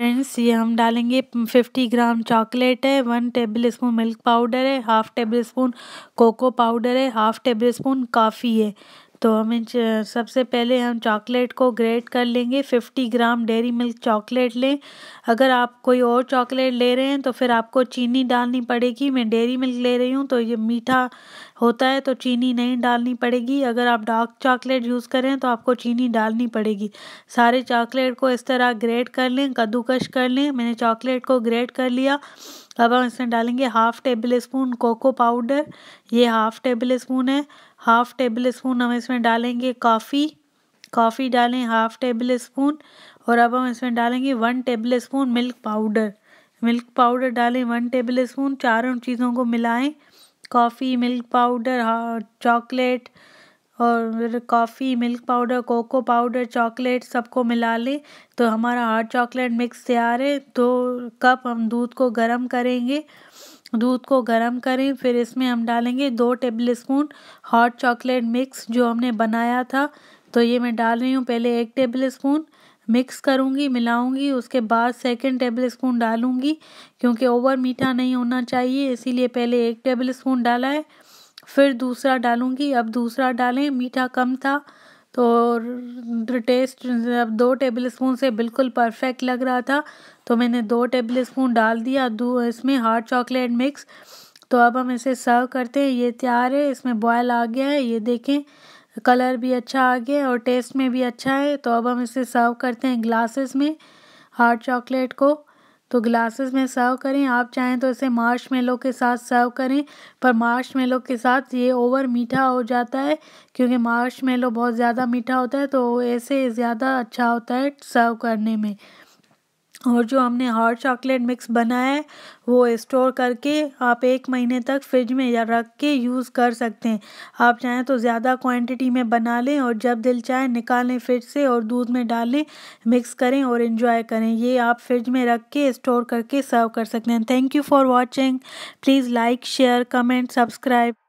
friends ये हम डालेंगे 50 ग्राम चॉकलेट है one tablespoon milk powder है half tablespoon cocoa powder है हाफ़ टेबल स्पून काफ़ी है तो हमें सबसे पहले हम चॉकलेट को ग्रेट कर लेंगे fifty gram Dairy Milk chocolate लें अगर आप कोई और चॉकलेट ले रहे हैं तो फिर आपको चीनी डालनी पड़ेगी मैं डेरी मिल्क ले रही हूँ तो ये मीठा होता है तो चीनी नहीं डालनी पड़ेगी अगर आप डार्क चॉकलेट यूज़ करें तो आपको चीनी डालनी पड़ेगी सारे चॉकलेट को इस तरह ग्रेट कर लें कद्दूकश कर लें मैंने चॉकलेट को ग्रेट कर लिया अब हम इसमें डालेंगे half tablespoon cocoa powder ये हाफ़ टेबल स्पून है हाफ़ टेबल स्पून हम इसमें डालेंगे कॉफ़ी कॉफ़ी डालें हाफ़ टेबल स्पून और अब हम इसमें डालेंगे one tablespoon milk powder milk powder डालें वन टेबल स्पून चारों चीज़ों को मिलाएं coffee milk powder hot chocolate और coffee milk powder cocoa powder chocolate सबको मिला लें तो हमारा हॉट चॉकलेट मिक्स तैयार है दो कप हम दूध को गर्म करेंगे दूध को गर्म करें फिर इसमें हम डालेंगे दो tablespoon hot chocolate mix जो हमने बनाया था तो ये मैं डाल रही हूँ पहले एक टेबल स्पून मिक्स करूँगी मिलाऊँगी उसके बाद सेकेंड टेबल स्पून डालूँगी क्योंकि ओवर मीठा नहीं होना चाहिए इसीलिए पहले एक टेबल स्पून डाला है फिर दूसरा डालूँगी अब दूसरा डालें मीठा कम था तो टेस्ट अब दो टेबल स्पून से बिल्कुल परफेक्ट लग रहा था तो मैंने दो टेबल स्पून डाल दिया दो इसमें हार्ड चॉकलेट मिक्स तो अब हम इसे सर्व करते हैं ये तैयार है इसमें बॉयल आ गया है ये देखें कलर भी अच्छा आ गया और टेस्ट में भी अच्छा है तो अब हम इसे सर्व करते हैं ग्लासेस में हॉट चॉकलेट को तो ग्लासेस में सर्व करें आप चाहें तो इसे मार्श मेलो के साथ सर्व करें पर मार्श मेलो के साथ ये ओवर मीठा हो जाता है क्योंकि मार्श मेलो बहुत ज़्यादा मीठा होता है तो ऐसे ज़्यादा अच्छा होता है सर्व करने में और जो हमने हॉट चॉकलेट मिक्स बनाया है वो स्टोर करके आप एक महीने तक फ्रिज में या रख के यूज़ कर सकते हैं आप चाहें तो ज़्यादा क्वांटिटी में बना लें और जब दिल चाहे निकालें फ्रिज से और दूध में डालें मिक्स करें और इन्जॉय करें ये आप फ्रिज में रख के स्टोर करके सर्व कर सकते हैं thank you for watching please like share comment subscribe